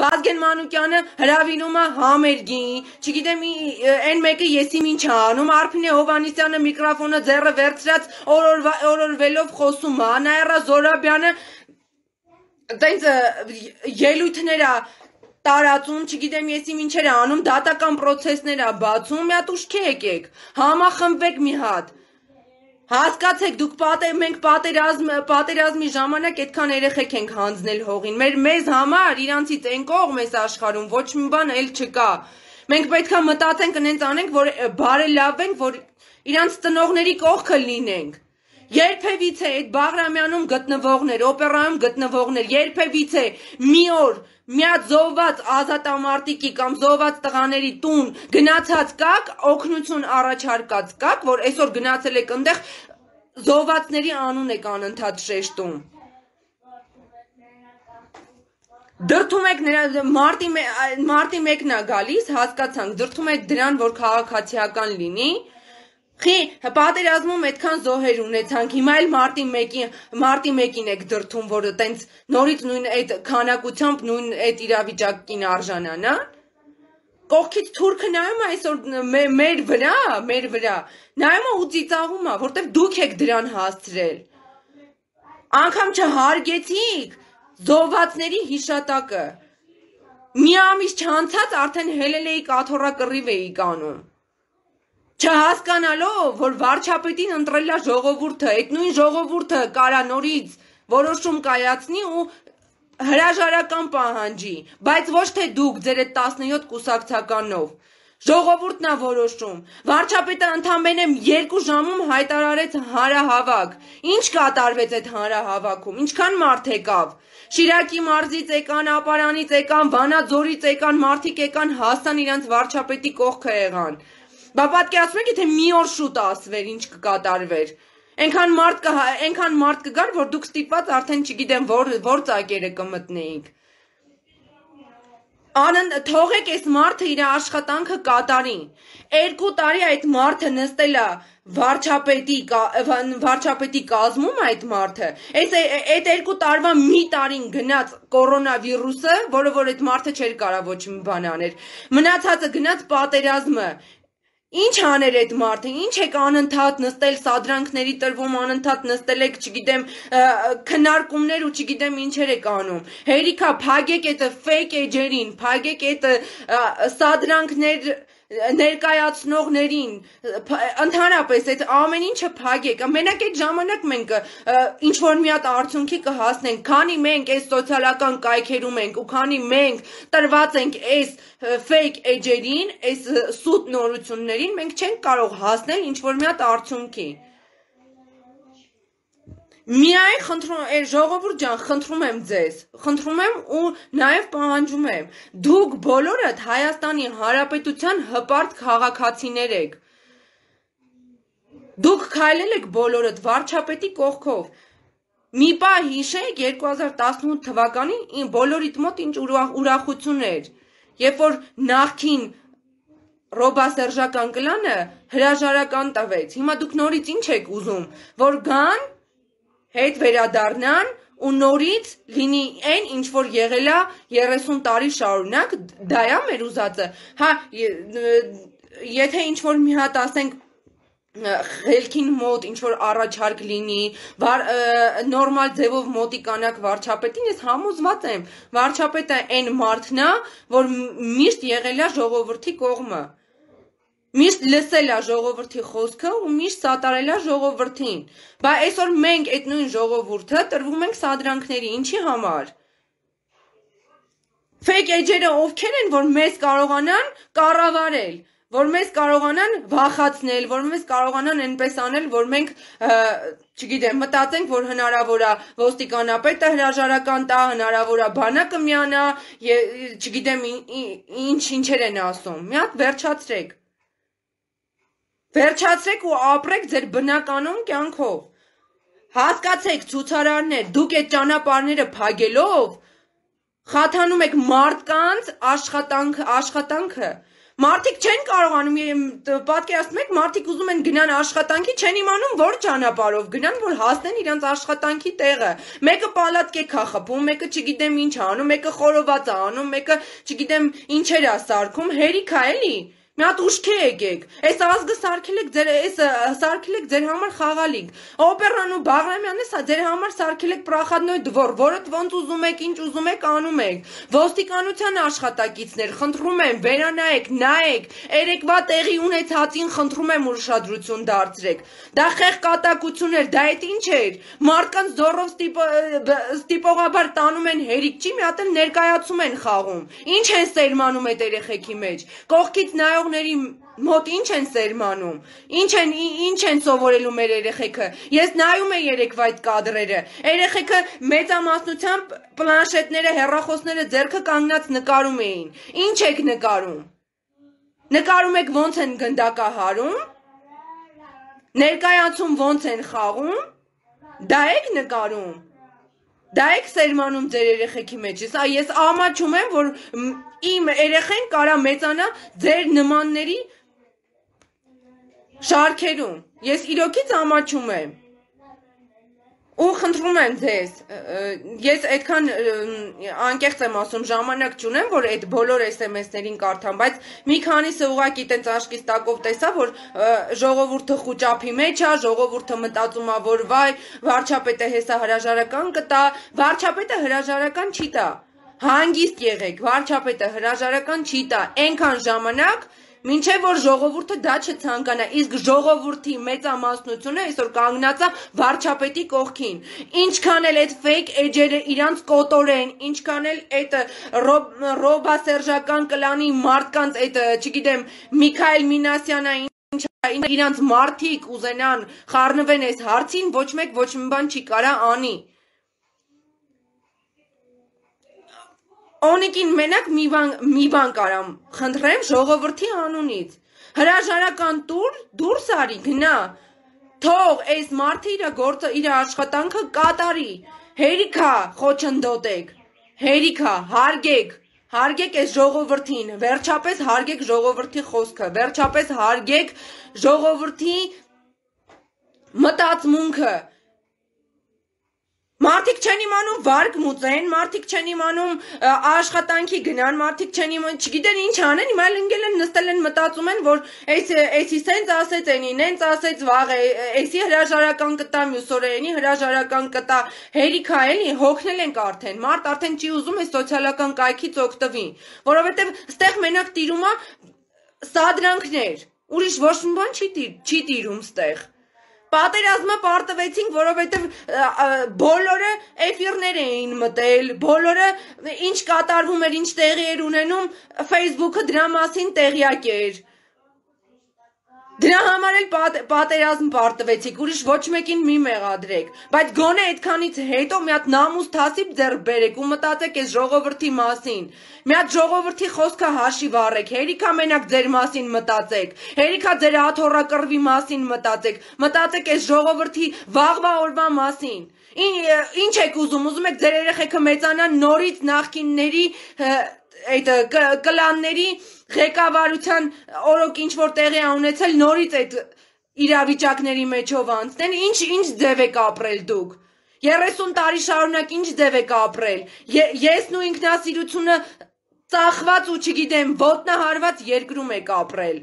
Վազգեն Մանուկյանը հրավիրում է համերգին, չգիտեմ այն մեկը եսիմ ինչ անում, Արփինե Հովանիսյանը միկրոֆոնը ձեռը վերցրած օրորվելով խոսում է, Նաերա Զորաբյանը տենց ելույթներ է տարածում, չգիտեմ եսի ինչեր է անում, դատական process-ներ է բացում, մի հատ ուշքի եկեք, համախմբվեք մի հատ։ Հասկացեք, դուք պատեր, մենք պատերազմ պատերազմի ժամանակ այդքան երեխեք ենք հանձնել հողին։ Մեր մեզ համար իրանցից այն կողմ էս աշխարհում ոչ մի բան էլ չկա։ Մենք պետքա մտածենք, նենց անենք, որ բարելավենք, որ իրանց ծնողների կողքը լինենք երբևիցե այդ Բաղրամյանում գտնվողներ, օպերայում գտնվողներ, երբևիցե մի օր միած զոհված ազատամարտիկի կամ զոհված տղաների տուն գնացած կակ, օգնություն առաջարկած կակ, որ այսօր գնացել եք այնտեղ զոհվածների անուն եք անընդհատ շեշտում։ Դրթում եք նրա մարտի մարտի մեկն է գալիս, հասկացանք, դրթում եք դրան, որ քաղաքացիական լինի, Խի, պատերազմում այդքան զոհեր ունեցանք, հիմա էլ մարտի 1-ին, մարտի 1-ին եք դրթում, որը տենց նորից նույն այդ քանակությամբ նույն այդ իրավիճակին արժանանան։ Կողքից թուրքը նայում է այսօր մեր վրա, մեր վրա։ Նայում է ու ծիծաղում է, որտեվ դուք եք դրան հասցրել։ Անկամ չհարգեցիք զոհվածների հիշատակը։ Մի ամիս չանցած արդեն հելել էի կաթոռակռիվ էի կանում չհասկանալով, որ վարչապետին ընտրել է ժողովուրդը, այդ նույն ժողովուրդը կարա նորից որոշում կայացնի ու հրաժարական պահանջի, բայց ոչ թե դուք ձեր այդ 17 կուսակցականով։ Ժողովուրդն է որոշում։ Վարչապետը ընդամենեմ 2 ժամում հայտարարեց հանրահավաք։ Ինչ կատարվեց այդ հանրահավաքում։ Ինչքան մարդ եկավ։ Շիրակի մարզից եկան, Ապարանից եկան, Վանաձորից եկան, մարդիկ եկան, հասան իրանց վարչապետի կողքը եղան։ Բա պատկերացնում եք, եթե մի օր շուտ ասվեր, ինչ կկատարվեր։ Այնքան մարդ կհա, այնքան մարդ կգար, որ դուք ստիպված արդեն չգիտեմ որ որ ծակերը կմտնեիք։ Անն թողեք այս մարդը իր աշխատանքը կատարի։ Երկու տարի այդ մարդը նստել է վարչապետի վարչապետի կազմում այդ մարդը։ Այս այդ երկու տարվա մի տարին գնաց կորոնավիրուսը, որը որ այդ մարդը չէր կարա ոչ մի բան աներ։ Մնացածը գնաց պատերազմը, Ինչ աներ այդ մարդը, ինչ եք անընդհատ նստել սադրանքների տրվում, անընդհատ նստել եք, չգիտեմ, քննարկումներ ու չգիտեմ ինչեր եք անում։ Հերիքա, փագեք այդ fake edge-երին, փագեք այդ սադրանքներ ներկայացնողներին ընդհանրապես այդ ամեն ինչը փակեք մենակ այդ ժամանակ մենք ինչ որ մի հատ արդյունքի կհասնենք քանի մենք այս սոցիալական կայքերում ենք ու քանի մենք տրված ենք այս fake edge-երին այս սուտ նորություններին մենք չենք կարող հասնել ինչ որ մի հատ արդյունքի Միայն խնդրում եմ, ժողովուրդ ջան, խնդրում եմ ձեզ, խնդրում եմ ու նաև պահանջում եմ, դուք բոլորդ Հայաստանի Հանրապետության հպարտ քաղաքացիներ եք։ Դուք քայլել եք բոլորդ վարչապետի կողքով։ Մի պա հիշեք 2018 թվականին ին բոլորիդ մոտ ինչ ուրախություն էր, երբ որ նախքին Ռոբա Սերժական կլանը հրաժարական տվեց։ Հիմա դուք նորից ինչ եք ուզում, որ գան հետ վերադառնան ու նորից լինի այն ինչ որ եղել է 30 տարի շարունակ դա է մեր ուզածը հա եթե ինչ որ մի հատ ասենք ղելքին մոտ ինչ որ առաջարկ լինի, վար, նորմալ ձևով մոտի կանակ վարչապետին, ես համոզված եմ, վարչապետը այն մարդն է, որ միշտ եղել է ժողովրդի կողմը միշտ լսել ա ժողովրդի խոսքը ու միշտ սատարել ա ժողովրդին։ Բա այսօր մենք այդ նույն ժողովուրդը տրվում ենք սադրանքների, ինչի համար։ Fake edge-երը ովքեր են, որ մեզ կարողանան կառավարել, որ մեզ կարողանան վախացնել, որ մեզ կարողանան այնպես անել, որ մենք, չգիտեմ, մտածենք, որ հնարավոր է ոստիկանապետը հրաժարական տա, հնարավոր է բանակը միանա, չգիտեմ ինչ ինչեր են ասում։ Մի հատ վերջացրեք։ Վերջացրեք ու ապրեք ձեր բնականոն կյանքով։ Հասկացեք, ցուցարարներ, դուք այդ ճանապարհները փակելով խաթանում եք մարդկանց աշխատանք աշխատանքը։ Մարդիկ չեն կարողանում պատկերացնում եք, մարդիկ ուզում են գնան աշխատանքի, չեն իմանում որ ճանապարհով գնան, որ հասնեն իրենց աշխատանքի տեղը։ Մեկը պալատկեք է խփում, մեկը չգիտեմ ինչ անում, մեկը խորոված է անում, մեկը չգիտեմ ինչեր է սարքում, հերիք է էլի։ հա Մի հատ ուշքի եկեք։ Այս ազգը սարքել եք ձեր այս սարքել եք ձեր համար խաղալիք։ Օպերան ու Բաղրամյանը սա ձեր համար սարքել եք պրախադնոյ դվոր, որը ոնց ուզում եք, ինչ ուզում եք անում եք։ Ոստիկանության աշխատակիցներ, խնդրում եմ, վերանայեք, նայեք, երեկվա տեղի ունեցածին խնդրում եմ ուշադրություն դարձրեք։ Դա խեղ կատակություն էր, դա այդ ինչ էր։ Մարդկանց զորով ստիպողաբար տանում են հերիք, չի մի հատ էլ ներկայացում են խաղում։ Ինչ են սերմանում այդ երեխեքի մեջ։ Կողքից նայող ուսանողների մոտ ինչ են սերմանում, ինչ են ինչ են սովորելու մեր երեխեքը։ Ես նայում եմ երեք այդ կադրերը։ Երեխեքը մեծամասնությամբ պլանշետները, հեռախոսները ձեռքը կանգնած նկարում էին։ Ինչ եք նկարում։ Նկարում եք ոնց են գնդակահարում։ Ներկայացում ոնց են խաղում։ Դա եք նկարում։ Դա եք սերմանում ձեր երեխեքի մեջ։ Սա ես ամաչում եմ, որ իմ երեխեն կարա մեծանա ձեր նմանների շարքերում։ Ես իրոքից ամաչում եմ ու խնդրում եմ ձեզ ես այդքան անկեղծ եմ ասում ժամանակ չունեմ որ այդ բոլոր SMS-ներին կարդամ բայց մի քանիսը ուղակի տենց աշկից տակով տեսա որ ժողովուրդը խոճապի մեջ է ժողովուրդը մտածում է որ վայ վարչապետը հեսա հրաժարական կտա վարչապետը հրաժարական չի տա հանգիստ եղեք վարչապետը հրաժարական չի տա այնքան ժամանակ մինչև որ ժողովուրդը դա չցանկանա, իսկ ժողովրդի մեծամասնությունը այսօր կանգնած է վարչապետի կողքին։ Ինչքան էլ այդ fake edge-երը իրանց կոտորեն, ինչքան էլ այդ ռոբասերժական կլանի մարդկանց այդ, չգիտեմ, Միքայել Մինասյանային իրանց մարդիկ ուզենան խառնվեն այս հարցին, ոչ մեկ ոչ մի բան չի կարա անի։ Օնիկին մենակ մի բան մի բան կարամ խնդրեմ ժողովրդի անունից։ Հրաժարական տուր դուրս արի գնա։ Թող այս մարդը իր գործը իր աշխատանքը կատարի։ Հերիքա խոչընդոտեք։ Հերիքա հարգեք։ Հարգեք այս ժողովրդին, վերջապես հարգեք ժողովրդի խոսքը, վերջապես հարգեք ժողովրդի մտածմունքը, Մարդիկ չեն իմանում վարկ մուծեն, մարդիկ չեն իմանում աշխատանքի գնան, մարդիկ չեն իմանում, չգիտեն ինչ անեն, հիմա էլ ընկել են նստել են մտածում են, որ այս էսի սենց ասեց այնի, նենց ասեց վաղ է, էսի հրաժարական կտա մյուսօր այնի, հրաժարական կտա, հերիքա էլի, հոգնել ենք արդեն, մարդ արդեն չի ուզում է սոցիալական կայքից օգտվի, որովհետև ստեղ մենակ տիրում է սադրանքներ, ուրիշ ոչ մի բան չի տիրում ստեղ։ Պատերազմը պարտվեցինք, որովհետև բոլորը էֆիրներ էին մտել, բոլորը ինչ կատարվում էր, ինչ տեղի էր ունենում, Facebook-ը դրա մասին տեղյակ էր։ Դրա համար էլ պատ, պատերազմ պարտվեցիք, ուրիշ ոչ մեկին մի մեղադրեք, բայց գոնե այդքանից հետո մի հատ նամուս թասիպ ձեռք բերեք ու մտածեք այս ժողովրդի մասին։ Մի հատ ժողովրդի խոսքը հաշիվ առեք, հերիքա մենակ ձեր մասին մտածեք, հերիքա ձեր աթոռակրվի մասին մտածեք, մտածեք այս ժողովրդի վաղվա օրվա մասին։ Ինչ ինչ եք ուզում, ուզում եք ձեր երեխեքը մեծանան նորից նախկինների այդ կլանների կլ, ղեկավարության օրոք ինչ որ տեղի է ունեցել, նորից այդ իրավիճակների մեջով անցնեն, ինչ ինչ ձև եք ապրել դուք։ 30 տարի շարունակ ինչ ձև եք ապրել։ Ե, Եսն ու ինքնասիրությունը ծախված ու չգիտեմ, ոտնահարված երկրում եք ապրել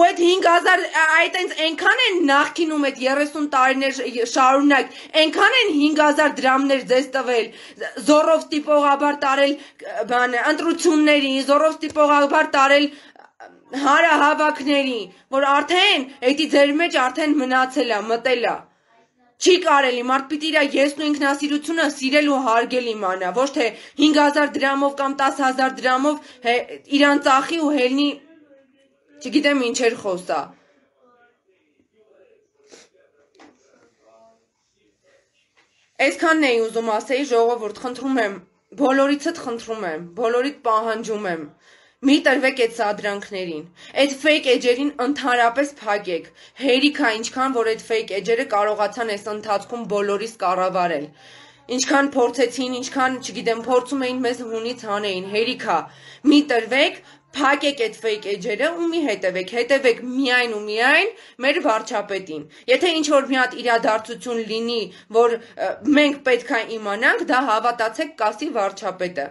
ու այդ 5000 այդ այնց այնքան են նախկինում այդ 30 տարիներ շարունակ այնքան են 5000 դրամներ ձեզ տվել զորով տիպողաբար տարել բան ընտրությունների զորով տիպողաբար տարել հարահավաքների որ արդեն էդի ձեր մեջ արդեն մնացել է մտել է Չի կարելի, մարդ պիտի իր եսն ու ինքնասիրությունը սիրել ու հարգել իմանա, ոչ թե 5000 դրամով կամ 10000 դրամով իրան ծախի ու հելնի Չգիտեմ ինչեր խոսա։ Այսքանն էի ուզում ասեի ժողովուրդ, խնդրում եմ, բոլորիցդ խնդրում եմ, բոլորիդ պահանջում եմ։ Մի տրվեք այդ սադրանքներին։ Այդ fake edge-երին ընդհանրապես փակեք։ Հերիքա ինչքան որ այդ fake edge-երը կարողացան այս ընթացքում բոլորիս կառավարել։ Ինչքան փորձեցին, ինչքան, չգիտեմ, փորձում էին մեզ հունից հանեին, հերիքա։ Մի տրվեք, փակեք այդ fake edge-երը ու մի հետևեք, հետևեք միայն ու միայն մեր վարչապետին։ Եթե ինչ որ մի հատ իրադարձություն լինի, որ մենք պետքա իմանանք, դա հավատացեք կասի վարչապետը։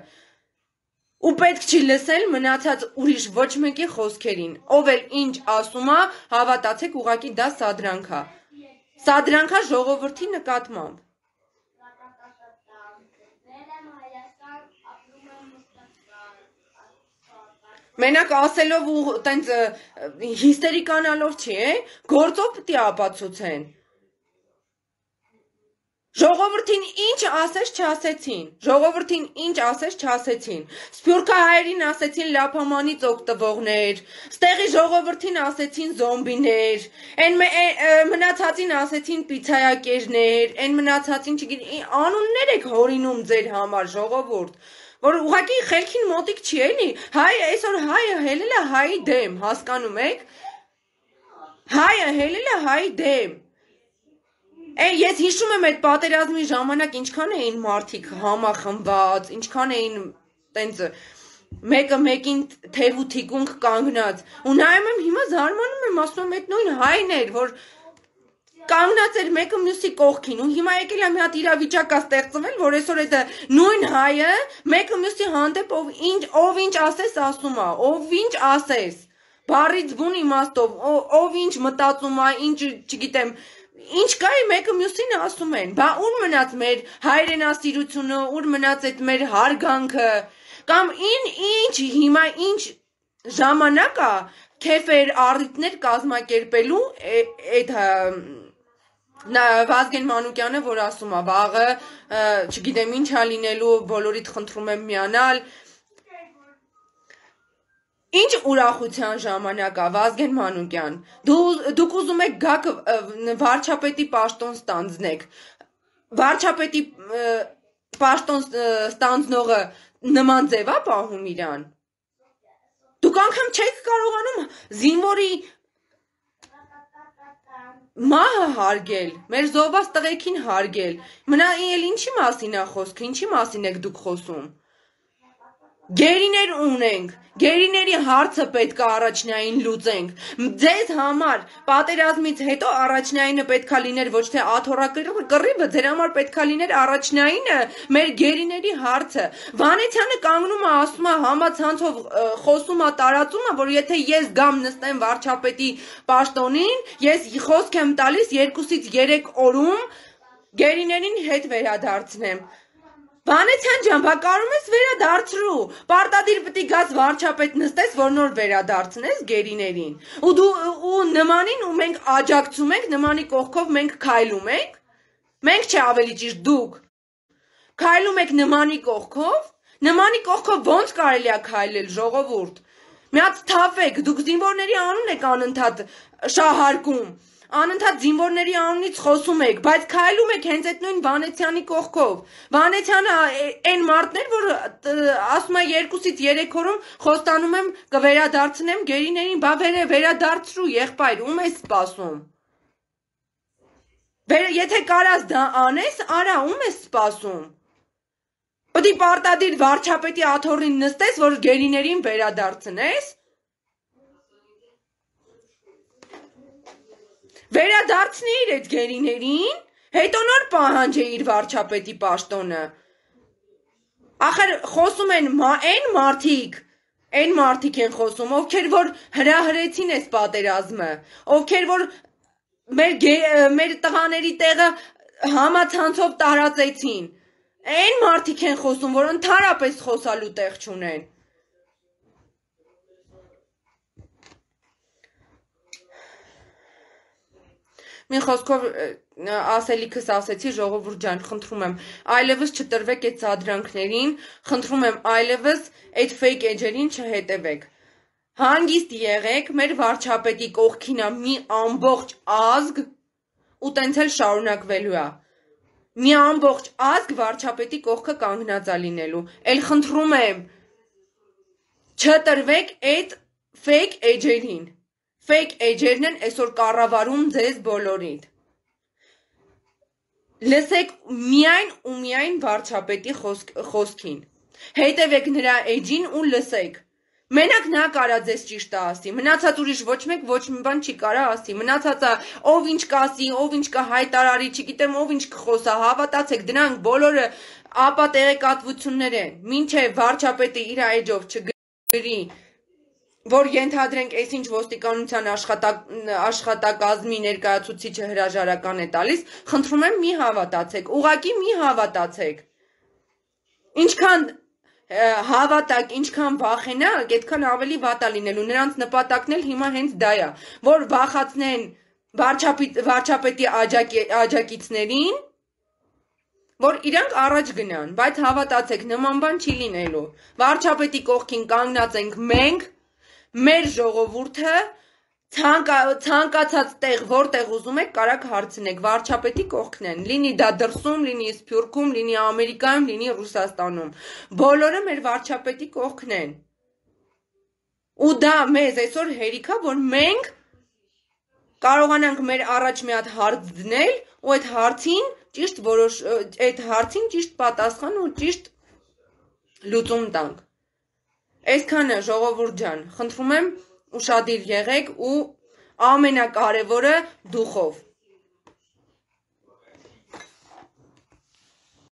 Ու պետք չի լսել մնացած ուրիշ ոչ մեկի խոսքերին։ Ով էլ ինչ ասում է, հավատացեք, ուղակի դա սադրանքա։ Սադրանքա ժողովրդի նկատմամբ։ Մենակ ասելով ու տենց հիստերիկանալով չի, է, գործով պետք է ապացուցեն։ Ժողովրդին ինչ ասես չասեցին։ Ժողովրդին ինչ ասես չասեցին։ Սփյուռքահայերին ասեցին լափամանից օգտվողներ, ստեղի ժողովրդին ասեցին զոմբիներ, այն մնացածին ասեցին պիցայակերներ, այն մնացածին չգիտի անուններ եք հորինում ձեր համար ժողովուրդ որ ուղղակի խելքին մոտիկ չի էլի։ Հայ այսօր հայը հելել է հայի դեմ, հասկանում եք։ Հայը հելել է հայի դեմ։ Է, ես հիշում եմ այդ պատերազմի ժամանակ ինչքան էին մարդիկ համախմբված, ինչքան էին տենց մեկը մեկին թևու թիկունք կանգնած։ Ու նայում եմ հիմա զարմանում եմ, ասում եմ այդ նույն հայն էր, որ կանգնած էր մեկը մյուսի կողքին ու հիմա եկել է մի հատ իրավիճակ է ստեղծվել, որ այսօր այդ նույն հայը մեկը մյուսի հանդեպ ով ինչ ով ինչ ասես ասում է, ով ինչ ասես բարից բուն իմաստով, ով ինչ մտածում է, ինչ չգիտեմ, ինչ կա է մեկը մյուսին ասում են, բա ուր մնաց մեր հայրենասիրությունը, ուր մնաց այդ մեր հարգանքը, կամ ին ինչ հիմա ինչ ժամանակա քեֆեր առիթներ կազմակերպելու այդ նա Վազգեն Մանուկյանը, որ ասում է, վաղը չգիտեմ ինչ ա լինելու, բոլորիդ խնդրում եմ միանալ, Ինչ ուրախության ժամանակ է Վազգեն Մանուկյան։ Դու դուք ուզում եք գաք վարչապետի պաշտոն ստանձնեք։ Վարչապետի պաշտոն ստանձնողը նման ձևա պահում իրան։ Դուք անգամ չեք կարողանում զինվորի մահը հարգել, մեր զոհված տղեքին հարգել։ Մնա էլ ինչի մասին է խոսքը, ինչի մասին եք դուք խոսում։ Գերիներ ունենք, գերիների հարցը պետք է առաջնային լուծենք։ Ձեզ համար պատերազմից հետո առաջնայինը պետքա լիներ ոչ թե աթոռակռիվը, ձեր համար պետքա լիներ առաջնայինը մեր գերիների հարցը։ Վանեցյանը կանգնում է ասում է համացանցով խոսում է տարածում է, որ եթե ես գամ նստեմ վարչապետի պաշտոնին, ես խոսք եմ տալիս 2-ից 3 օրում գերիներին հետ վերադարձնեմ։ Վանեցյան ջան, բա կարում ես վերադարձրու։ Պարտադիր պիտի գաս վարչապետ նստես, որ նոր վերադարձնես գերիներին։ Ու դու ու նմանին ու մենք աջակցում ենք, նմանի կողքով մենք քայլում ենք։ Մենք չէ ավելի ճիշտ դուք։ Քայլում եք նմանի կողքով։ Նմանի կողքով ո՞նց կարելի է քայլել ժողովուրդ։ Միած թափեք, դուք զինվորների անուն եք անընդհատ շահարկում անընդհատ զինվորների անունից խոսում եք, բայց քայլում եք հենց այդ նույն Վանեցյանի կողքով։ Վանեցյանը այն մարդն էր, որ ասում է 2-ից 3 օրում խոստանում եմ կվերադարձնեմ գերիներին, բա վեր վերադարձրու եղբայր, ում ես սպասում։ Բեր եթե կարաս դա անես, արա ում ես սպասում։ Պետք է պարտադիր վարչապետի աթոռին նստես, որ գերիներին վերադարձնես Վերադարձնեիր այդ գերիներին, հետո նոր պահանջեիր վարչապետի պաշտոնը։ Ախր խոսում են մա այն մարդիկ, այն մարդիկ են խոսում, ովքեր որ հրահրեցին այս պատերազմը, ովքեր որ մեր մեր տղաների տեղը համացանցով տարածեցին։ Այն մարդիկ են խոսում, որ ընդհանրապես խոսալու տեղ չունեն։ Մի խոսքով ասելիքս ասեցի, ժողովուրդ ջան, խնդրում եմ, այլևս չտրվեք այդ ծադրանքներին, խնդրում եմ այլևս այդ fake edge-երին չհետևեք։ Հանգիստ եղեք, մեր վարչապետի կողքին է մի ամբողջ ազգ ու տենց էլ շարունակվելու է։ Մի ամբողջ ազգ վարչապետի կողքը կանգնած է լինելու։ Էլ խնդրում եմ, չտրվեք այդ fake edge-երին ֆեյք էջերն են այսօր կառավարում ձեզ բոլորին։ Լսեք միայն ու միայն վարչապետի խոսք, խոսքին։ Հետևեք նրա էջին ու լսեք։ Մենակ նա կարա ձեզ ճիշտը ասի։ Մնացած ուրիշ ոչ մեկ ոչ մի բան չի կարա ասի։ Մնացածը ով ինչ կասի, ով ինչ կհայտարարի, չգիտեմ ով ինչ կխոսա, հավատացեք, դրանք բոլորը ապա տեղեկատվություններ են։ Մինչև վարչապետը իր էջով չգրի որ ենթադրենք այս ինչ ոստիկանության աշխատակ, աշխատակազմի ներկայացուցիչը հրաժարական է տալիս, խնդրում եմ մի հավատացեք, ուղակի մի հավատացեք։ Ինչքան հավատակ, ինչքան վախենակ, այդքան ավելի վատ է լինելու։ Նրանց նպատակն էլ հիմա հենց դա է, որ վախացնեն վարչապետի աջակիցներին, որ իրանք առաջ գնան, բայց հավատացեք, նման բան չի լինելու։ Վարչապետի կողքին կանգնած ենք մենք, մենք մեր ժողովուրդը ցանկա ցանկացած տեղ որտեղ ուզում եք կարաք հարցնեք վարչապետի կողքն են լինի դա դրսում լինի սփյուռքում լինի ամերիկայում լինի ռուսաստանում բոլորը մեր վարչապետի կողքն են ու դա մեզ այսօր հերիքա որ մենք կարողանանք մեր առաջ մի հատ հարց դնել ու այդ հարցին ճիշտ որոշ այդ հարցին ճիշտ պատասխան ու ճիշտ լուծում տանք Այսքանը, ժողովուրդ ջան, խնդրում եմ, ուշադիր եղեք ու ամենակարևորը՝ դուխով։